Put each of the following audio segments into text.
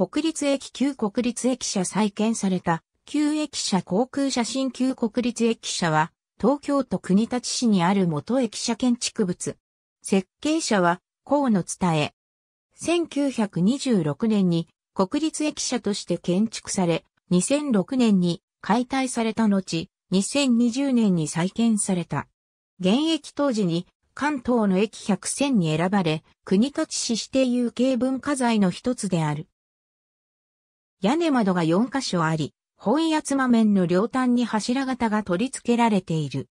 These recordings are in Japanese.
国立駅旧国立駅舎再建された、旧駅舎航空写真旧国立駅舎は、東京都国立市にある元駅舎建築物。設計者は、河野伝え。1926年に国立駅舎として建築され、2006年に解体された後、2020年に再建された。現役当時に関東の駅100選に選ばれ、国立市指定有形文化財の一つである。屋根窓が4箇所あり、本屋妻面の両端に柱型が取り付けられている。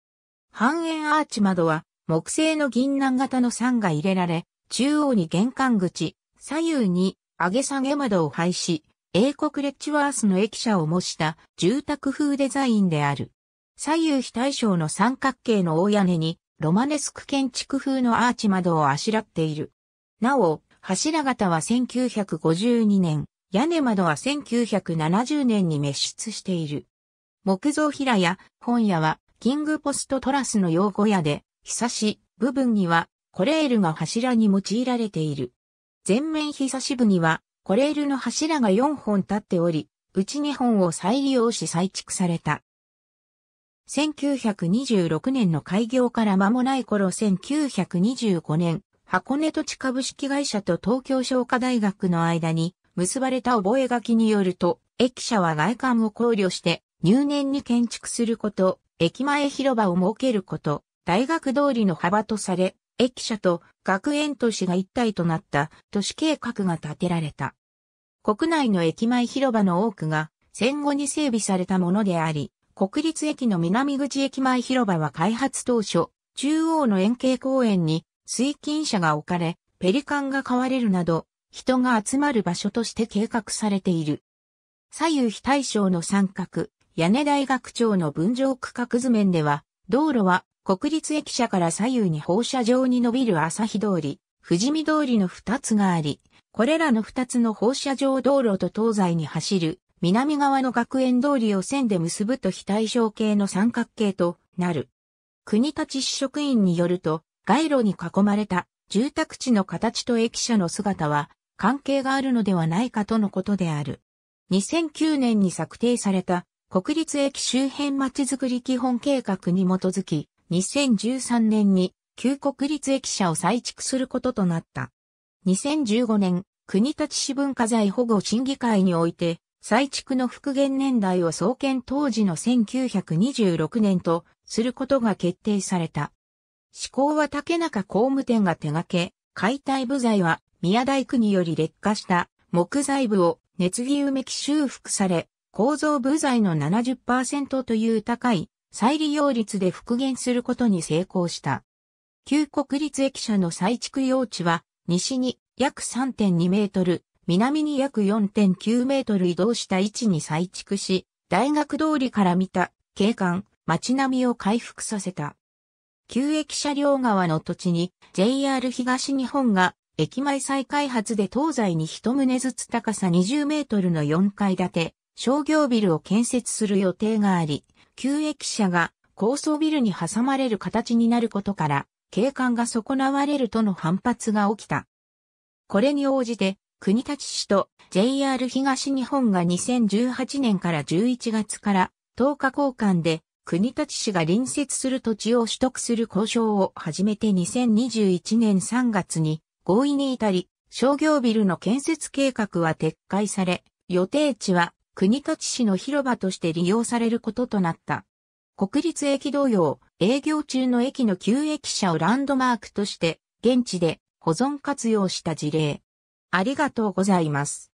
半円アーチ窓は木製の銀杏型の桟が入れられ、中央に玄関口、左右に上げ下げ窓を配し、英国レッチワースの駅舎を模した住宅風デザインである。左右非対称の三角形の大屋根にロマネスク建築風のアーチ窓をあしらっている。なお、柱型は1952年、屋根窓は1970年に滅出している。木造平屋、本屋は、キングポストトラスの用語屋で、ひさし、部分には、コレールが柱に用いられている。全面ひさし部には、コレールの柱が4本立っており、うち2本を再利用し再築された。1926年の開業から間もない頃1925年、箱根土地株式会社と東京商科大学の間に結ばれた覚書によると、駅舎は外観を考慮して入念に建築すること、駅前広場を設けること、大学通りの幅とされ、駅舎と学園都市が一体となった都市計画が建てられた。国内の駅前広場の多くが戦後に整備されたものであり、国立駅の南口駅前広場は開発当初、中央の円形公園に水金車が置かれ、ペリカンが買われるなど、人が集まる場所として計画されている。左右非対称の三角、屋根大学町の分譲区画図面では、道路は国立駅舎から左右に放射状に伸びる朝日通り、富士見通りの二つがあり、これらの二つの放射状道路と東西に走る南側の学園通りを線で結ぶと非対称形の三角形となる。国立市職員によると、街路に囲まれた住宅地の形と駅舎の姿は関係があるのではないかとのことである。2009年に策定された国立駅周辺まちづくり基本計画に基づき、2013年に旧国立駅舎を再築することとなった。2015年、国立市文化財保護審議会において、再築の復元年代を創建当時の1926年とすることが決定された。施考は竹中工務店が手掛け、解体部材は宮大工により劣化した木材部を熱技埋め機修復され、構造部材の70%という高い再利用率で復元することに成功した。旧国立駅舎の再築用地は、西に約3.2メートル、南に約4.9メートル移動した位置に再築し、大学通りから見た景観、街並みを回復させた。旧駅舎両側の土地に JR 東日本が駅前再開発で東西に一棟ずつ高さ20メートルの4階建て、商業ビルを建設する予定があり、旧駅舎が高層ビルに挟まれる形になることから、景観が損なわれるとの反発が起きた。これに応じて、国立市と JR 東日本が2018年から11月から10日交換で国立市が隣接する土地を取得する交渉を始めて2021年3月に合意に至り、商業ビルの建設計画は撤回され、予定地は国立市の広場として利用されることとなった。国立駅同様、営業中の駅の旧駅舎をランドマークとして、現地で保存活用した事例。ありがとうございます。